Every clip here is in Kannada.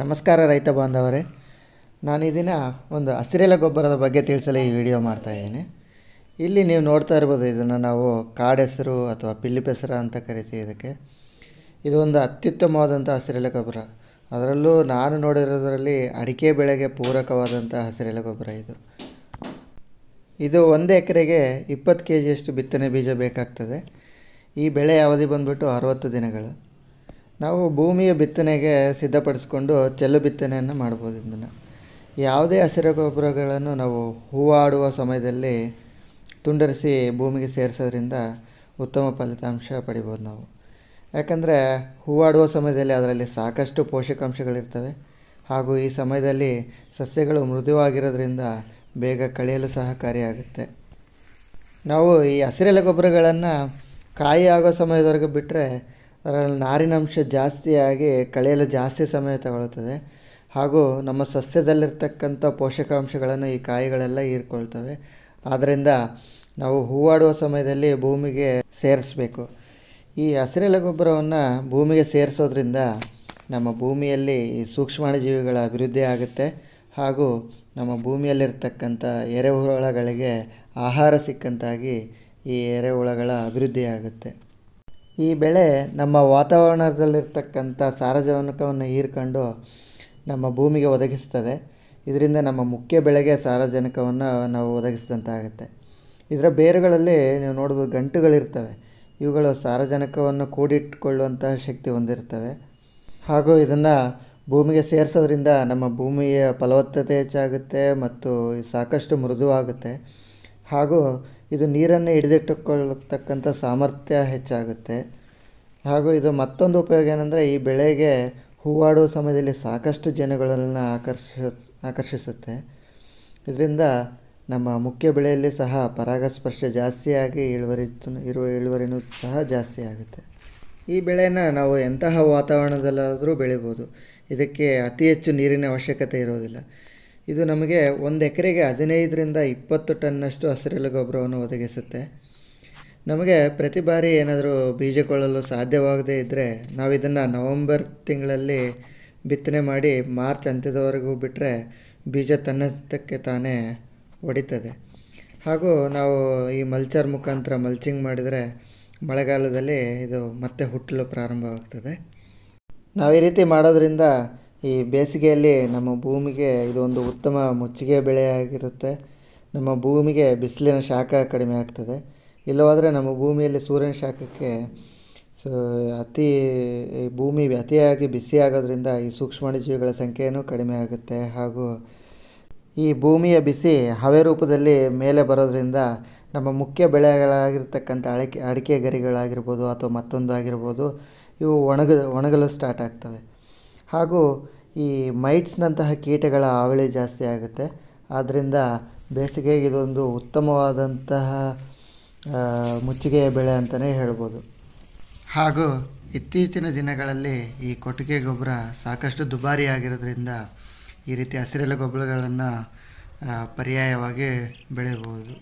ನಮಸ್ಕಾರ ರೈತ ಬಾಂಧವರೇ ನಾನು ಇದನ್ನು ಒಂದು ಹಸಿರೆಲೆ ಗೊಬ್ಬರದ ಬಗ್ಗೆ ತಿಳಿಸಲು ಈ ವಿಡಿಯೋ ಮಾಡ್ತಾ ಇದ್ದೀನಿ ಇಲ್ಲಿ ನೀವು ನೋಡ್ತಾ ಇರ್ಬೋದು ಇದನ್ನು ನಾವು ಕಾಡೆಸರು ಅಥವಾ ಪಿಲ್ಲಿಪೆಸರ ಅಂತ ಕರಿತೀವಿ ಇದಕ್ಕೆ ಇದು ಒಂದು ಅತ್ಯುತ್ತಮವಾದಂಥ ಹಸಿರೆಲೆ ಗೊಬ್ಬರ ಅದರಲ್ಲೂ ನಾನು ನೋಡಿರೋದರಲ್ಲಿ ಅಡಿಕೆ ಬೆಳೆಗೆ ಪೂರಕವಾದಂಥ ಹಸಿರೆಲೆ ಗೊಬ್ಬರ ಇದು ಇದು ಒಂದು ಎಕರೆಗೆ ಇಪ್ಪತ್ತು ಕೆ ಜಿಯಷ್ಟು ಬಿತ್ತನೆ ಬೀಜ ಬೇಕಾಗ್ತದೆ ಈ ಬೆಳೆ ಅವಧಿ ಬಂದುಬಿಟ್ಟು ಅರವತ್ತು ದಿನಗಳು ನಾವು ಭೂಮಿಯ ಬಿತ್ತನೆಗೆ ಸಿದ್ಧಪಡಿಸ್ಕೊಂಡು ಚೆಲ್ಲು ಬಿತ್ತನೆಯನ್ನು ಮಾಡ್ಬೋದು ಇದನ್ನು ಯಾವುದೇ ಹಸಿರು ಗೊಬ್ಬರಗಳನ್ನು ನಾವು ಹೂವಾಡುವ ಸಮಯದಲ್ಲಿ ತುಂಡರಿಸಿ ಭೂಮಿಗೆ ಸೇರಿಸೋದ್ರಿಂದ ಉತ್ತಮ ಫಲಿತಾಂಶ ಪಡಿಬೋದು ನಾವು ಯಾಕಂದರೆ ಹೂವಾಡುವ ಸಮಯದಲ್ಲಿ ಅದರಲ್ಲಿ ಸಾಕಷ್ಟು ಪೋಷಕಾಂಶಗಳಿರ್ತವೆ ಹಾಗೂ ಈ ಸಮಯದಲ್ಲಿ ಸಸ್ಯಗಳು ಮೃದುವಾಗಿರೋದ್ರಿಂದ ಬೇಗ ಕಳೆಯಲು ಸಹಕಾರಿಯಾಗುತ್ತೆ ನಾವು ಈ ಹಸಿರೆಲೆ ಗೊಬ್ಬರಗಳನ್ನು ಕಾಯಿ ಆಗೋ ಸಮಯದವರೆಗೂ ಬಿಟ್ಟರೆ ಅದರಲ್ಲಿ ನಾರಿನಂಶ ಜಾಸ್ತಿಯಾಗಿ ಕಳೆಯಲು ಜಾಸ್ತಿ ಸಮಯ ತಗೊಳ್ಳುತ್ತದೆ ಹಾಗೂ ನಮ್ಮ ಸಸ್ಯದಲ್ಲಿರ್ತಕ್ಕಂಥ ಪೋಷಕಾಂಶಗಳನ್ನು ಈ ಕಾಯಿಗಳೆಲ್ಲ ಹೀರ್ಕೊಳ್ತವೆ ಆದ್ದರಿಂದ ನಾವು ಹೂವಾಡುವ ಸಮಯದಲ್ಲಿ ಭೂಮಿಗೆ ಸೇರಿಸಬೇಕು ಈ ಹಸಿರೆಲೆ ಗೊಬ್ಬರವನ್ನು ಭೂಮಿಗೆ ಸೇರಿಸೋದ್ರಿಂದ ನಮ್ಮ ಭೂಮಿಯಲ್ಲಿ ಈ ಜೀವಿಗಳ ಅಭಿವೃದ್ಧಿ ಆಗುತ್ತೆ ಹಾಗೂ ನಮ್ಮ ಭೂಮಿಯಲ್ಲಿರ್ತಕ್ಕಂಥ ಎರೆಹುಳಗಳಿಗೆ ಆಹಾರ ಸಿಕ್ಕಂತಾಗಿ ಈ ಎರೆಹುಳಗಳ ಅಭಿವೃದ್ಧಿ ಆಗುತ್ತೆ ಈ ಬೆಳೆ ನಮ್ಮ ವಾತಾವರಣದಲ್ಲಿರ್ತಕ್ಕಂಥ ಸಾರಜನಕವನ್ನು ಹೀರಿಕೊಂಡು ನಮ್ಮ ಭೂಮಿಗೆ ಒದಗಿಸ್ತದೆ ಇದರಿಂದ ನಮ್ಮ ಮುಖ್ಯ ಬೆಳೆಗೆ ಸಾರಜನಕವನ್ನು ನಾವು ಒದಗಿಸಿದಂತಾಗುತ್ತೆ ಇದರ ಬೇರುಗಳಲ್ಲಿ ನೀವು ನೋಡ್ಬೋದು ಗಂಟುಗಳಿರ್ತವೆ ಇವುಗಳು ಸಾರಜನಕವನ್ನು ಕೂಡಿಟ್ಟುಕೊಳ್ಳುವಂತಹ ಶಕ್ತಿ ಹೊಂದಿರ್ತವೆ ಹಾಗೂ ಇದನ್ನು ಭೂಮಿಗೆ ಸೇರಿಸೋದ್ರಿಂದ ನಮ್ಮ ಭೂಮಿಯ ಫಲವತ್ತತೆ ಹೆಚ್ಚಾಗುತ್ತೆ ಮತ್ತು ಸಾಕಷ್ಟು ಮೃದುವಾಗುತ್ತೆ ಹಾಗೂ ಇದು ನೀರನ್ನು ಹಿಡಿದಿಟ್ಟುಕೊಳ್ಳತಕ್ಕಂಥ ಸಾಮರ್ಥ್ಯ ಹೆಚ್ಚಾಗುತ್ತೆ ಹಾಗೂ ಇದು ಮತ್ತೊಂದು ಉಪಯೋಗ ಏನಂದರೆ ಈ ಬೆಳೆಗೆ ಹೂವಾಡುವ ಸಮಯದಲ್ಲಿ ಸಾಕಷ್ಟು ಜನಗಳನ್ನು ಆಕರ್ಷ ಆಕರ್ಷಿಸುತ್ತೆ ಇದರಿಂದ ನಮ್ಮ ಮುಖ್ಯ ಬೆಳೆಯಲ್ಲಿ ಸಹ ಪರಾಗಸ್ಪರ್ಶ ಜಾಸ್ತಿಯಾಗಿ ಇಳುವರಿ ಇರುವ ಇಳುವರಿನೂ ಸಹ ಜಾಸ್ತಿ ಆಗುತ್ತೆ ಈ ಬೆಳೆನ ನಾವು ಎಂತಹ ವಾತಾವರಣದಲ್ಲಾದರೂ ಬೆಳಿಬೋದು ಇದಕ್ಕೆ ಅತಿ ಹೆಚ್ಚು ನೀರಿನ ಅವಶ್ಯಕತೆ ಇರೋದಿಲ್ಲ ಇದು ನಮಗೆ ಒಂದು ಎಕರೆಗೆ ಹದಿನೈದರಿಂದ ಇಪ್ಪತ್ತು ಟನ್ನಷ್ಟು ಹಸಿರೆಲೆ ಗೊಬ್ಬರವನ್ನು ಒದಗಿಸುತ್ತೆ ನಮಗೆ ಪ್ರತಿ ಬಾರಿ ಏನಾದರೂ ಬೀಜ ಕೊಳ್ಳಲು ಸಾಧ್ಯವಾಗದೇ ಇದ್ದರೆ ನಾವು ಇದನ್ನು ನವಂಬರ್ ತಿಂಗಳಲ್ಲಿ ಬಿತ್ತನೆ ಮಾಡಿ ಮಾರ್ಚ್ ಅಂತ್ಯದವರೆಗೂ ಬಿಟ್ಟರೆ ಬೀಜ ತನ್ನಕ್ಕೆ ತಾನೇ ಒಡಿತದೆ ಹಾಗೂ ನಾವು ಈ ಮಲ್ಚರ್ ಮುಖಾಂತರ ಮಲ್ಚಿಂಗ್ ಮಾಡಿದರೆ ಮಳೆಗಾಲದಲ್ಲಿ ಇದು ಮತ್ತೆ ಹುಟ್ಟಲು ಪ್ರಾರಂಭವಾಗ್ತದೆ ನಾವು ಈ ರೀತಿ ಮಾಡೋದರಿಂದ ಈ ಬೇಸಿಗೆಯಲ್ಲಿ ನಮ್ಮ ಭೂಮಿಗೆ ಇದೊಂದು ಉತ್ತಮ ಮುಚ್ಚಿಗೆ ಬೆಳೆಯಾಗಿರುತ್ತೆ ನಮ್ಮ ಭೂಮಿಗೆ ಬಿಸಿಲಿನ ಶಾಖ ಕಡಿಮೆ ಆಗ್ತದೆ ಇಲ್ಲವಾದರೆ ನಮ್ಮ ಭೂಮಿಯಲ್ಲಿ ಸೂರ್ಯನ ಶಾಖಕ್ಕೆ ಸೊ ಅತಿ ಭೂಮಿ ಅತಿಯಾಗಿ ಬಿಸಿಯಾಗೋದ್ರಿಂದ ಈ ಜೀವಿಗಳ ಸಂಖ್ಯೆಯೂ ಕಡಿಮೆ ಆಗುತ್ತೆ ಹಾಗೂ ಈ ಭೂಮಿಯ ಬಿಸಿ ಹವೆ ರೂಪದಲ್ಲಿ ಮೇಲೆ ಬರೋದ್ರಿಂದ ನಮ್ಮ ಮುಖ್ಯ ಬೆಳೆಗಳಾಗಿರ್ತಕ್ಕಂಥ ಅಡಿಕೆ ಅಡಿಕೆ ಗರಿಗಳಾಗಿರ್ಬೋದು ಅಥವಾ ಮತ್ತೊಂದು ಆಗಿರ್ಬೋದು ಇವು ಒಣಗ ಒಣಗಲು ಸ್ಟಾರ್ಟ್ ಆಗ್ತವೆ ಹಾಗೂ ಈ ಮೈಟ್ಸ್ನಂತಹ ಕೀಟಗಳ ಹಾವಳಿ ಜಾಸ್ತಿ ಆಗುತ್ತೆ ಆದ್ದರಿಂದ ಬೇಸಿಗೆಗೆ ಇದೊಂದು ಉತ್ತಮವಾದಂತಹ ಮುಚ್ಚಿಗೆಯ ಬೆಳೆ ಅಂತಲೇ ಹೇಳ್ಬೋದು ಹಾಗೂ ಇತ್ತೀಚಿನ ದಿನಗಳಲ್ಲಿ ಈ ಕೊಟ್ಟಿಗೆ ಗೊಬ್ಬರ ಸಾಕಷ್ಟು ದುಬಾರಿ ಆಗಿರೋದ್ರಿಂದ ಈ ರೀತಿ ಹಸಿರೆಲೆ ಗೊಬ್ಬರಗಳನ್ನು ಪರ್ಯಾಯವಾಗಿ ಬೆಳೆಯಬಹುದು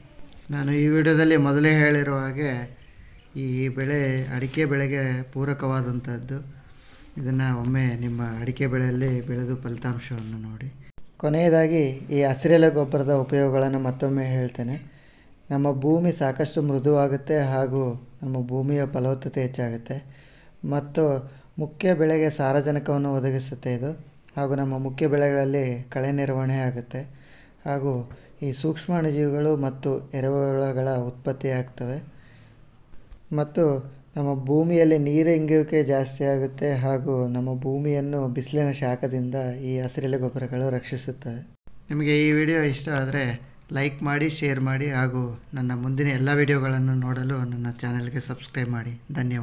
ನಾನು ಈ ವಿಡಿಯೋದಲ್ಲಿ ಮೊದಲೇ ಹೇಳಿರುವ ಹಾಗೆ ಈ ಬೆಳೆ ಅಡಿಕೆ ಬೆಳೆಗೆ ಪೂರಕವಾದಂಥದ್ದು ಇದನ್ನು ಒಮ್ಮೆ ನಿಮ್ಮ ಅಡಿಕೆ ಬೆಳೆಯಲ್ಲಿ ಬೆಳೆದು ಫಲಿತಾಂಶವನ್ನು ನೋಡಿ ಕೊನೆಯದಾಗಿ ಈ ಹಸಿರೆಲೆ ಗೊಬ್ಬರದ ಉಪಯೋಗಗಳನ್ನು ಮತ್ತೊಮ್ಮೆ ಹೇಳ್ತೇನೆ ನಮ್ಮ ಭೂಮಿ ಸಾಕಷ್ಟು ಮೃದುವಾಗುತ್ತೆ ಹಾಗೂ ನಮ್ಮ ಭೂಮಿಯ ಫಲವತ್ತತೆ ಹೆಚ್ಚಾಗುತ್ತೆ ಮತ್ತು ಮುಖ್ಯ ಬೆಳೆಗೆ ಸಾರಜನಕವನ್ನು ಒದಗಿಸುತ್ತೆ ಇದು ಹಾಗೂ ನಮ್ಮ ಮುಖ್ಯ ಬೆಳೆಗಳಲ್ಲಿ ಕಳೆ ನಿರ್ವಹಣೆ ಆಗುತ್ತೆ ಹಾಗೂ ಈ ಜೀವಿಗಳು ಮತ್ತು ಎರೆಹುಳುಗಳ ಉತ್ಪತ್ತಿಯಾಗ್ತವೆ ಮತ್ತು ನಮ್ಮ ಭೂಮಿಯಲ್ಲಿ ಇಂಗುವಿಕೆ ಜಾಸ್ತಿ ಆಗುತ್ತೆ ಹಾಗೂ ನಮ್ಮ ಭೂಮಿಯನ್ನು ಬಿಸಿಲಿನ ಶಾಖದಿಂದ ಈ ಹಸಿರೆಲೆ ಗೊಬ್ಬರಗಳು ರಕ್ಷಿಸುತ್ತವೆ ನಿಮಗೆ ಈ ವಿಡಿಯೋ ಇಷ್ಟ ಆದರೆ ಲೈಕ್ ಮಾಡಿ ಶೇರ್ ಮಾಡಿ ಹಾಗೂ ನನ್ನ ಮುಂದಿನ ಎಲ್ಲ ವಿಡಿಯೋಗಳನ್ನು ನೋಡಲು ನನ್ನ ಚಾನೆಲ್ಗೆ ಸಬ್ಸ್ಕ್ರೈಬ್ ಮಾಡಿ ಧನ್ಯವಾದ